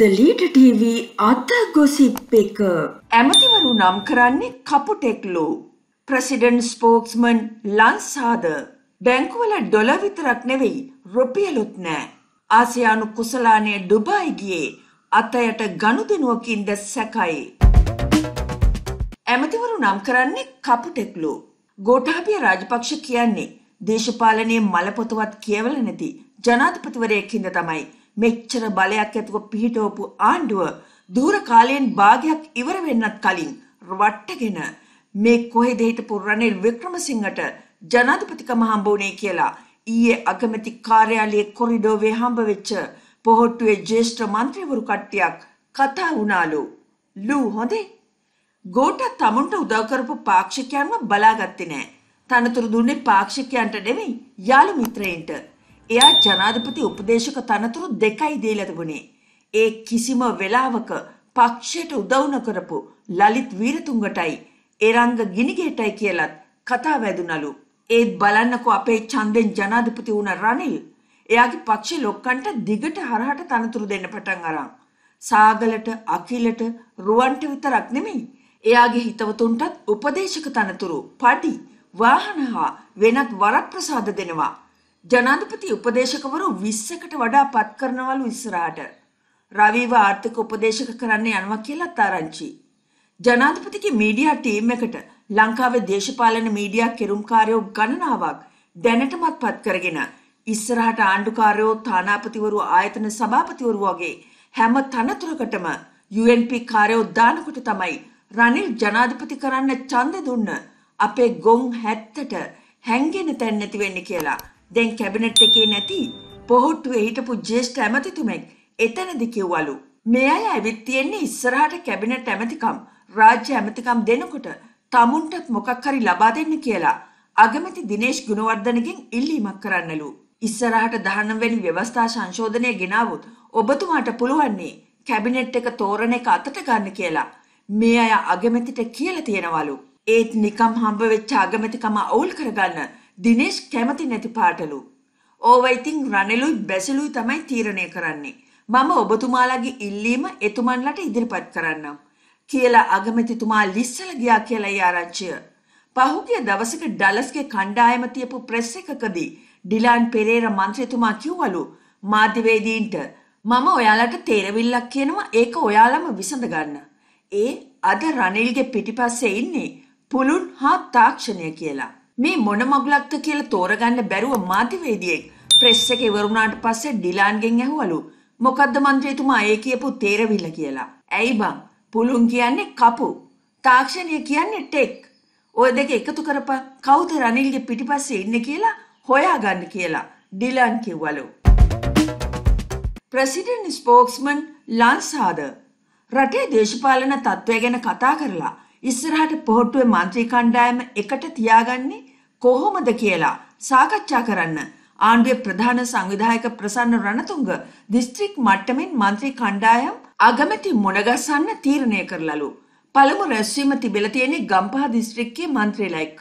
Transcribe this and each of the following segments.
දලීට TV අද gossip එක ඇමතිවරු නම් කරන්නේ කපුටෙක්ලු ප්‍රසිඩන්ට් ස්පෝක්ස්මන් ලන්සාද බැංකුවල ඩොලර් විතරක් නෙවෙයි රුපියලුත් නෑ ආසියානු කුසලානය ඩුබායි ගියේ අතයට ගනුදෙනුවකින් ද සැකයි ඇමතිවරු නම් කරන්නේ කපුටෙක්ලු ගෝඨාභය රාජපක්ෂ කියන්නේ දේශපාලනයේ මලපොතවත් කියවල නැති ජනාධිපතිවරයෙක් හින්දා තමයි මෙච්චර බලයක් ඇතුව පිහිටවපු ආණ්ඩුව දුර කාලයෙන් භාගයක් ඉවර වෙන්නත් කලින් වට්ටගෙන මේ කොහෙද හිටපු රනිල් වික්‍රමසිංහට ජනාධිපතිකම හම්බ වුණේ කියලා ඊයේ අගමැති කාර්යාලයේ කොරිඩෝවේ හම්බ වෙච්ච පොහොට්ටුවේ ජ්‍යෙෂ්ඨ മന്ത്രിවරු කට්ටියක් කතා වුණාලු ලූ හොඳේ ගෝට තමුන්ට උදව් කරපු පාක්ෂිකයන්ව බලාගත්තේ නැහැ තනතුරු දුන්නේ පාක්ෂිකයන්ට නෙවෙයි යාළු මිත්‍රයින්ට එයා ජනාධිපති උපදේශක තනතුරු දෙකයි දීලා තිබුණේ. ඒ කිසිම වෙලාවක පක්ෂයට උදව් නොකරපු ලලිත් වීරතුංගටයි එරංග ගිනිගෙටයි කියලත් කතා වැදුනලු. ඒත් බලන්නකෝ අපේ ඡන්දෙන් ජනාධිපති වුණ රනිල් එයාගේ පක්ෂ ලොක්කන්ට දිගට හරහට තනතුරු දෙන්න පටන් අරන්. සාගලට අකිලට රුවන්ට විතරක් නෙමෙයි. එයාගේ හිතවතුන්ටත් උපදේශක තනතුරු, පඩි, වාහන හා වෙනත් වරප්‍රසාද දෙනවා. ජනාධිපති උපදේශකවරු 20කට වඩා පත් කරනවලු ඉස්සරහට. රවිව ආර්ථික උපදේශක කරන්න යනවා කියලා තරංචි. ජනාධිපතිගේ මීඩියා ටීම් එකට ලංකාවේ දේශපාලන මීඩියා කෙරුම්කාරයෝ ගණනාවක් දැනටමත් පත් කරගෙන ඉස්සරහට ආණ්ඩුකාරයෝ තානාපතිවරු ආයතන සභාපතිවරු වගේ හැම තනතුරකටම UNP කාර්යෝ දානකොට තමයි රනිල් ජනාධිපති කරන්න ඡන්ද දුන්න අපේ ගොන් 70ට හැංගෙන තැන් නැති වෙන්නේ කියලා දැන් කැබිනට් එකේ නැති පොහොට්ටුවේ හිටපු ජ්‍යෙෂ්ඨ ඇමතිතුමෙක් එතනදි කිව්වලු. මේ අය ඇවිත් තියෙන්නේ ඉස්සරහට කැබිනට් ඇමතිකම් රාජ්‍ය ඇමතිකම් දෙනකොට තමුන්ටත් මොකක් හරි ලබා දෙන්න කියලා අගමැති දිනේෂ් ගුණවර්ධනගෙන් ඉල්ලීමක් කරන්නලු. ඉස්සරහට 19 වෙනි ව්‍යවස්ථා සංශෝධනය ගෙනාවොත් ඔබතුමාට පුළුවන්නේ කැබිනට් එක තෝරන එක අතට ගන්න කියලා මේ අය අගමැතිට කියලා තියෙනවලු. ඒත් නිකම් හම්බ වෙච්ච අගමැතිකම අවුල් කරගන්න දිනේෂ් කැමති නැති පාටලු. ඕව ඉතින් රණෙලුයි බැසිලුයි තමයි තීරණය කරන්නේ. මම ඔබතුමාලගේ ඉල්ලීම එතුමන්ලට ඉදිරිපත් කරන්නම්. කියලා අගමැතිතුමා ලිස්සල ගියා කියලා ඒ ආරංචිය. පහුගිය දවසක ඩලස්ගේ කණ්ඩායම තියපු ප්‍රෙස් එකකදී ඩිලාන් පෙරේරා මන්ත්‍රීතුමා කිව්වලු මාධ්‍යවේදීන්ට මම ඔයාලට තේරවිල්ලක් කියනවා ඒක ඔයාලම විසඳ ගන්න. ඒ අද රනිල්ගේ පිටිපස්සේ ඉන්නේ පුළුන් හා තාක්ෂණය කියලා. මේ මොන මගුලක්ද කියලා තෝරගන්න බැරුව මාධ්‍යවේදියෙක් ප්‍රෙස් එක ඉවර වුණාට පස්සේ ඩිලාන්ගෙන් ඇහුවලු මොකද්ද മന്ത്രിතුමා ඒ කියපු තේරවිල්ල කියලා. ඇයි බං? පුළුන් කියන්නේ කපු. තාක්ෂණය කියන්නේ ටෙක්. ওই දෙක එකතු කරපන් කවුද රනිල්ගේ පිටිපස්සේ ඉන්නේ කියලා හොයාගන්න කියලා ඩිලාන් කිව්වලු. ප්‍රෙසිඩන්ට් ස්පෝක්ස්මන් ලන්සාද රටේ දේශපාලන තත්ත්වය ගැන කතා කරලා ඉස්සරහට පොහොට්ටුවේ മന്ത്രി කණ්ඩායම එකට තියාගන්නේ කොහොමද කියලා සාකච්ඡා කරන්න ආණ්ඩුවේ ප්‍රධාන සංවිධායක ප්‍රසන්න රණතුංග දිස්ත්‍රික් මට්ටමින් മന്ത്രി කණ්ඩායම් අගමැති මුණගසන්න තීරණය කරලලු. පළමු රැස්වීම තිබිලා තියෙන්නේ ගම්පහ දිස්ත්‍රික්කයේ മന്ത്രിලා එක්ක.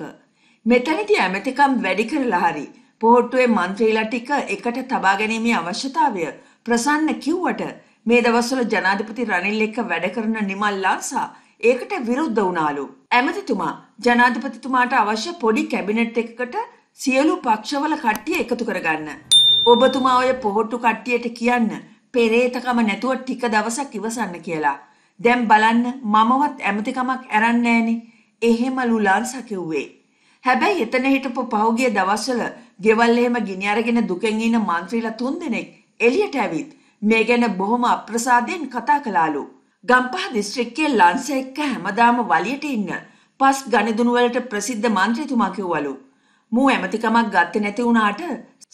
මෙතනදී ඇමතිකම් වැඩි කරලා හරි පොහොට්ටුවේ മന്ത്രിලා ටික එකට තබා ගැනීමේ අවශ්‍යතාවය ප්‍රසන්න කිව්වට මේ දවස්වල ජනාධිපති රනිල් එක්ක වැඩ කරන නිමල් ලාසා ඒකට විරුද්ධ වුණාලු. ඇමතිතුමා ජනාධිපතිතුමාට අවශ්‍ය පොඩි කැබිනට් එකකට සියලු පක්ෂවල කට්ටිය එකතු කරගන්න. ඔබතුමා ඔය පොහොට්ටු කට්ටියට කියන්න පෙරේතකම නැතුව ටික දවසක් ඉවසන්න කියලා. දැන් බලන්න මමවත් ඇමතිකමක් ඇරන්නේ නැහෙනි. එහෙමලු ලාන්සා කිව්වේ. හැබැයි එතන හිටපු පහුගිය දවස්වල ගෙවල් එහෙම ගිනි අරගෙන දුකෙන් ඉන්න മന്ത്രിලා තුන්දෙනෙක් එළියට ඇවිත් මේ ගැන බොහොම අප්‍රසාදයෙන් කතා කළාලු. ගම්පහ දිස්ත්‍රික්කයේ ලංස එක්ක හැමදාම වලියට ඉන්න පස් ගණිදුණු වලට ප්‍රසිද්ධ മന്ത്രിතුමා කිව්වලු මූ ඇමතිකමක් ගත්තේ නැති වුණාට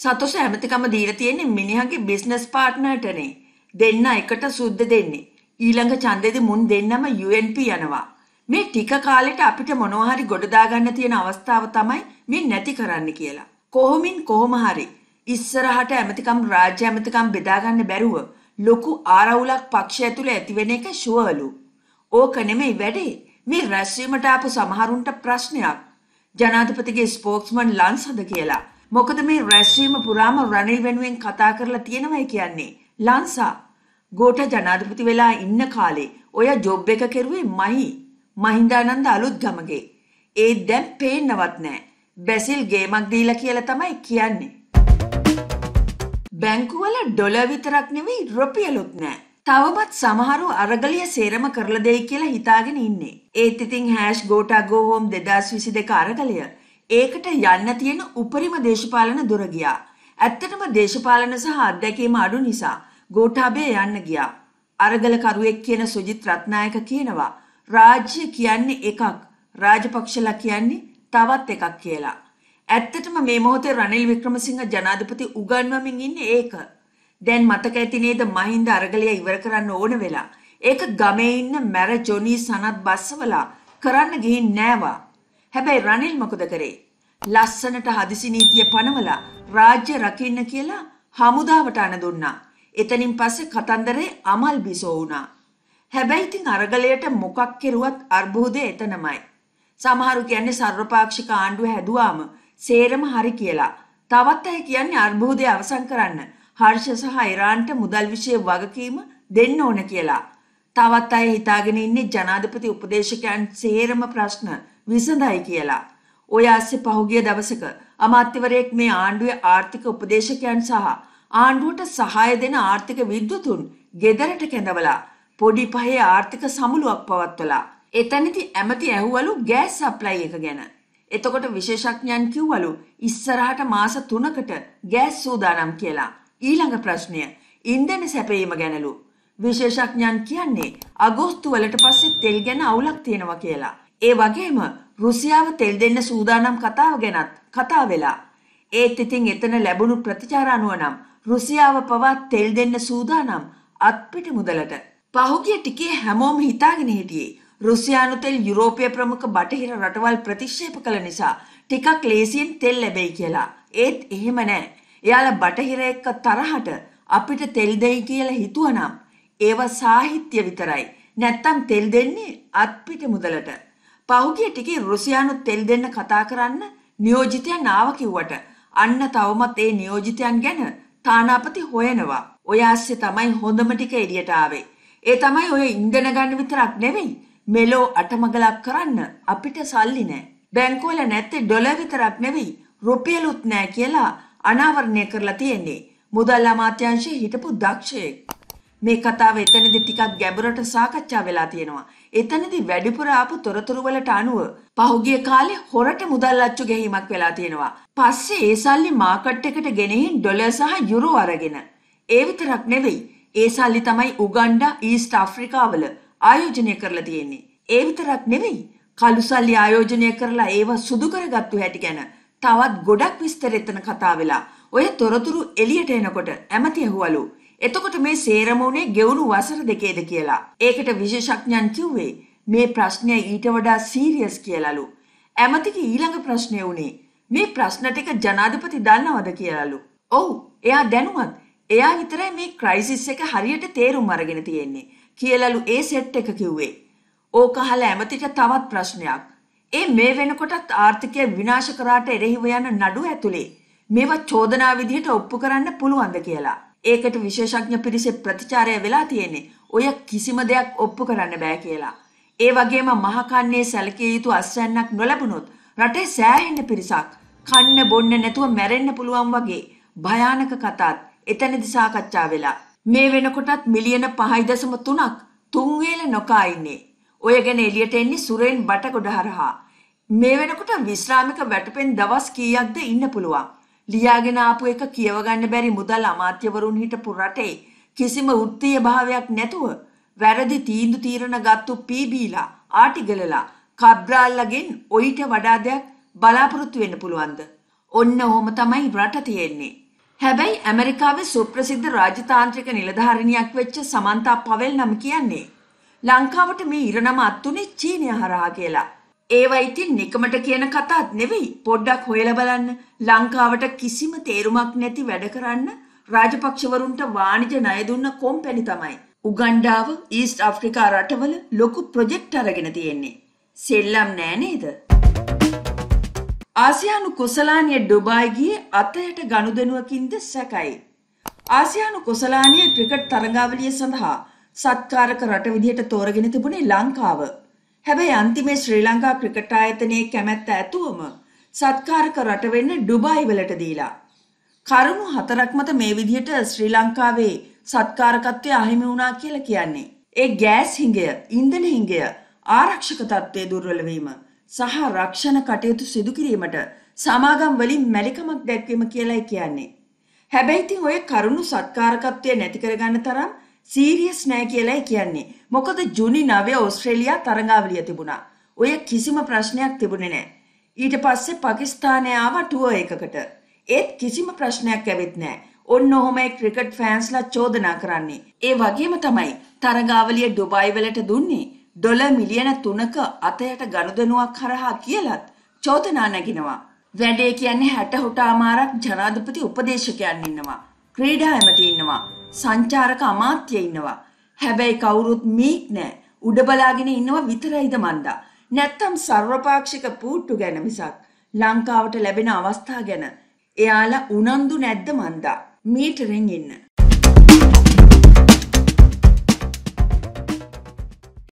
සතොස ඇමතිකම දීලා තියෙන්නේ මිනිහාගේ බිස්නස් පාර්ට්නර්ටනේ දෙන්න එකට සුද්ධ දෙන්නේ ඊළඟ ඡන්දෙදි මුන් දෙන්නම UNP යනවා මේ ටික කාලෙට අපිට මොනවා හරි ගොඩ දාගන්න තියෙන අවස්ථාව තමයි මේ නැති කරන්න කියලා කොහොමින් කොහොම හරි ඉස්සරහට ඇමතිකම් රාජ්‍ය ඇමතිකම් බෙදාගන්න බැරුව ලොකු ආරවුලක් පක්ෂය ඇතුළ ඇතිවෙන එක ෂුවර්ලු. ඕක නෙමෙයි වැඩේ. මේ රැස්වීමට ආපු සමහරුන්ට ප්‍රශ්නයක්. ජනාධිපතිගේ ස්පෝක්ස්මන් ලන්සද කියලා. මොකද මේ රැස්වීම පුරාම රනිල් වෙනුවෙන් කතා කරලා තියෙනවයි කියන්නේ. ලන්සා ගෝට ජනාධිපති වෙලා ඉන්න කාලේ ඔය ජොබ් එක කෙරුවේ මහි. මහින්දානන්ද අලුත් ගමගේ. ඒත් දැන් පේන්නවත් නැහැ. බැසිල් ගේමක් දීලා කියලා තමයි කියන්නේ. බැංකුවල ඩොලර් විතරක් නෙවෙයි රුපියලුත් නෑ. තවමත් සමහරු අරගලිය සේරම කරලා දෙයි කියලා හිතාගෙන ඉන්නේ. ඒත් ඉතින් හෑෂ් ගෝටා ගෝ හෝම් 2022 අරගලිය ඒකට යන්න තියෙන උපරිම දේශපාලන දුර ගියා. ඇත්තටම දේශපාලන සහ අත්දැකීම අඩු නිසා ගෝඨාභය යන්න ගියා. අරගල කරුවෙක් කියන සුජිත් රත්නායක කියනවා රාජ්‍ය කියන්නේ එකක් රාජපක්ෂලා කියන්නේ තවත් එකක් කියලා. ඇත්තටම මේ මොහොතේ රනිල් වික්‍රමසිංහ ජනාධිපති උගන්වමින් ඉන්නේ ඒක. දැන් මතක ඇති නේද මහින්ද අරගලය ඉවර කරන්න ඕන වෙලා. ඒක ගමේ ඉන්න මැර ජොනි සනත් බස්සවලා කරන්න ගිහින් නෑවා. හැබැයි රනිල් මොකද කරේ? ලස්සනට හදිසි නීතිය පනවලා රාජ්‍ය රකින්න කියලා හමුදාවට අණ දුන්නා. එතනින් පස්සේ කතන්දරේ අමල් බිසෝ වුණා. හැබැයි ඉතින් අරගලයට මොකක් කෙරුවත් අර්බුදය එතනමයි. සමහරු කියන්නේ සර්වපාක්ෂික ආණ්ඩුව හැදුවාම සේරම හරි කියලා. තවත් අය කියන්නේ අර්බුදය අවසන් කරන්න හර්ෂ සහ ඉරාන්ට මුදල් විෂය වගකීම දෙන්න ඕන කියලා. තවත් අය හිතාගෙන ඉන්නේ ජනාධිපති උපදේශකයන් සේරම ප්‍රශ්න විසඳයි කියලා. ඔය ASCII පහුගිය දවසක අමාත්‍යවරයෙක් මේ ආණ්ඩුවේ ආර්ථික උපදේශකයන් සහ ආණ්ඩුවට සහාය දෙන ආර්ථික විද්වතුන් ගෙදරට කැඳවලා පොඩි පහේ ආර්ථික සමුළුවක් පවත්වලා එතනදී ඇමති ඇහුවලු ගෑස් සප්ලයි එක ගැන එතකොට විශේෂඥයන් කිව්වලු ඉස්සරහට මාස 3කට ගෑස් සූදානම් කියලා. ඊළඟ ප්‍රශ්නය ඉන්ධන සැපයීම ගැනලු. විශේෂඥයන් කියන්නේ අගෝස්තු වලට පස්සේ තෙල් ගැන අවුලක් තියෙනවා කියලා. ඒ වගේම රුසියාව තෙල් දෙන්න සූදානම් කතාව ගැනත් කතා වෙලා. ඒත් ඉතින් එතන ලැබුණු ප්‍රතිචාර අනුව නම් රුසියාව පවා තෙල් දෙන්න සූදානම් අත්පිට මුදලට. පහුගිය ටිකේ හැමෝම හිතාගෙන හිටියේ රුසියානු තෙල් යුරෝපය ප්‍රමුඛ බටහිර රටවල් ප්‍රතික්ෂේප කළ නිසා ටිකක් ලේසියෙන් තෙල් ලැබෙයි කියලා. ඒත් එහෙම නෑ. එයාලා බටහිර එක්ක තරහට අපිට තෙල් දෙයි කියලා හිතුවනම් ඒව සාහිත්‍ය විතරයි. නැත්තම් තෙල් දෙන්නේ අත්පිට මුදලට. පහුගිය ටිකේ රුසියානු තෙල් දෙන්න කතා කරන්න නියෝජිතයන් ආව කිව්වට අන්න තවමත් ඒ නියෝජිතයන් ගැන තානාපති හොයනවා. ඔය ආස්සේ තමයි හොඳම ටික එළියට ආවේ. ඒ තමයි ඔය ඉන්ධන ගන්න විතරක් නෙවෙයි මෙලෝ අටමගලක් කරන්න අපිට සල්ලි නෑ. බැංකුවල නැත්තේ ඩොලර් විතරක් නෙවෙයි රුපියලුත් නෑ කියලා අනාවරණය කරලා තියෙන්නේ. මුදල් අමාත්‍යාංශයේ හිටපු දක්ෂයෙක්. මේ කතාව එතනදි ටිකක් ගැඹුරට සාකච්ඡා වෙලා තියෙනවා. එතනදි වැඩිපුර ආපු තොරතුරු වලට අනුව පහුගිය කාලේ හොරට මුදල් අච්චු ගැහිමක් වෙලා තියෙනවා. පස්සේ ඒ සල්ලි මාකට් එකට ගෙනෙහින් ඩොලර් සහ යුරෝ අරගෙන. ඒ විතරක් නෙවෙයි. ඒ සල්ලි තමයි උගන්ඩා ඊස්ට් අප්‍රිකාවල ආයෝජනය කරලා තියෙන්නේ. ඒ විතරක් නෙවෙයි කළුසල්ලි ආයෝජනය කරලා ඒවා සුදු කරගත්තු හැටි ගැන තවත් ගොඩක් විස්තර එතන කතා වෙලා ඔය තොරතුරු එළියට එනකොට ඇමති ඇහුවලු එතකොට මේ සේරම උනේ ගෙවුණු වසර දෙකේද කියලා ඒකට විශේෂඥයන් කිව්වේ මේ ප්‍රශ්නය ඊට වඩා සීරියස් කියලාලු ඇමතිගේ ඊළඟ ප්‍රශ්නය උනේ මේ ප්‍රශ්න ටික ජනාධිපති දන්නවද කියලාලු ඔව් එයා දැනුවත් එයා විතරයි මේ ක්‍රයිසිස් එක හරියට තේරුම් අරගෙන තියෙන්නේ කියලලු ඒ සෙට් එක කිව්වේ. ඕක අහලා ඇමතිට තවත් ප්‍රශ්නයක්. ඒ මේ වෙනකොටත් ආර්ථිකය විනාශ කරාට එරෙහිව යන නඩුව ඇතුලේ මේවා චෝදනා විදිහට ඔප්පු කරන්න පුළුවන්ද කියලා. ඒකට විශේෂඥ පිරිසේ ප්‍රතිචාරය වෙලා තියෙන්නේ. ඔය කිසිම දෙයක් ඔප්පු කරන්න බෑ කියලා. ඒ වගේම මහකන්නේ සැලකිය යුතු අස්වැන්නක් නොලැබුණොත් රටේ සෑහෙන පිරිසක් කන්න බොන්න නැතුව මැරෙන්න පුළුවන් වගේ භයානක කතාත් එතනදි සාකච්ඡා වෙලා මේ වෙනකොටත් මිලියන 5.3ක් තුන්වේල නොකා ඉන්නේ. ඔය ගැන එළියට එන්නේ සුරෙන් බටගොඩ හරහා. මේ වෙනකොට විශ්‍රාමික වැටපෙන් දවස් කීයක්ද ඉන්න පුළුවන්. ලියාගෙන ආපු එක කියව ගන්න බැරි මුදල් අමාත්‍යවරුන් හිටපු රටේ කිසිම වෘත්තීය භාවයක් නැතුව වැරදි තීන්දුව తీරන ගත්තු පීබීලා ආටිගලලා කබ්‍රාල්ලගෙන් ඔయిత වඩා දෙයක් බලාපොරොත්තු වෙන්න පුළුවන්ද? ඔන්න ඔහොම තමයි රට තියෙන්නේ. හැබැයි ඇමරිකාවේ සුප්‍රසිද්ධ රාජතාන්ත්‍රික නිලධාරිණියක් වෙච්ච සමන්තා පවෙල් නම් කියන්නේ ලංකාවට මේ ඉරණම අත්තුනේ චීනය හරහා කියලා. ඒවා ඉතින් නිකමට කියන කතාත් නෙවෙයි. පොඩ්ඩක් හොයලා බලන්න. ලංකාවට කිසිම තේරුමක් නැති වැඩ කරන්න රාජපක්ෂවරුන්ට වාණිජ ණය දුන්න කොම්පැනි තමයි. උගණ්ඩාව, ඊස්ට් අප්‍රිකා රටවල ලොකු ප්‍රොජෙක්ට් අරගෙන තියෙන්නේ. සෙල්ලම් නෑ නේද? ආසියානු කොසලානිය ඩුබායිගේ අතයට ගනුදෙනුවකින්ද සැකයි. ආසියානු කොසලානිය ක්‍රිකට් තරගාවලිය සඳහා සත්කාරක රට විදිහට තෝරගෙන තිබුණේ ලංකාව. හැබැයි අන්තිමේ ශ්‍රී ලංකා ක්‍රිකට් ආයතනයේ කැමැත්ත ඇතුවම සත්කාරක රට වෙන්න ඩුබායි වලට දීලා. කරුණු හතරක් මත මේ විදිහට ශ්‍රී ලංකාවේ සත්කාරකත්වය අහිමි වුණා කියලා කියන්නේ. ඒ ගෑස් හිඟය, ඉන්ධන හිඟය, ආරක්ෂක තත්ත්වයේ දුර්වල වීම සහ රක්ෂණ කටයුතු සිදු කිරීමට සමාගම් වලින් මැලිකමක් දැක්වීම කියලායි කියන්නේ. හැබැයි ඉතින් ඔය කරුණු සත්කාරකත්වය නැති කරගන්න තරම් සීරියස් නෑ කියලායි කියන්නේ. මොකද ජුනි 9 ඕස්ට්‍රේලියා තරඟාවලිය තිබුණා. ඔය කිසිම ප්‍රශ්නයක් තිබුණේ නෑ. ඊට පස්සේ පාකිස්තානය ආව ටුවර් එකකට. ඒත් කිසිම ප්‍රශ්නයක් ඇවිත් නෑ. ඔන්න ඔහොමයි ක්‍රිකට් ෆෑන්ස්ලා චෝදනා කරන්නේ. ඒ වගේම තමයි තරඟාවලිය ඩුබායි වලට දුන්නේ. ඩොලර් මිලියන 3ක අතයට ගනුදෙනුවක් හරහා කියලත් චෝදනා නැගිනවා. වැඩේ කියන්නේ 60 හොටාමාරක් ජනාධිපති උපදේශකයන් ඉන්නවා. ක්‍රීඩා ඇමති ඉන්නවා. සංචාරක අමාත්‍ය ඉන්නවා. හැබැයි කවුරුත් මීක් නැහැ. උඩ බලාගෙන ඉන්නවා විතරයිද මන්දා. නැත්තම් සර්වපාක්ෂික පූට්ටු ගැන මිසක් ලංකාවට ලැබෙන අවස්ථා ගැන එයාලා උනන්දු නැද්ද මන්දා? මීටරෙන් ඉන්න.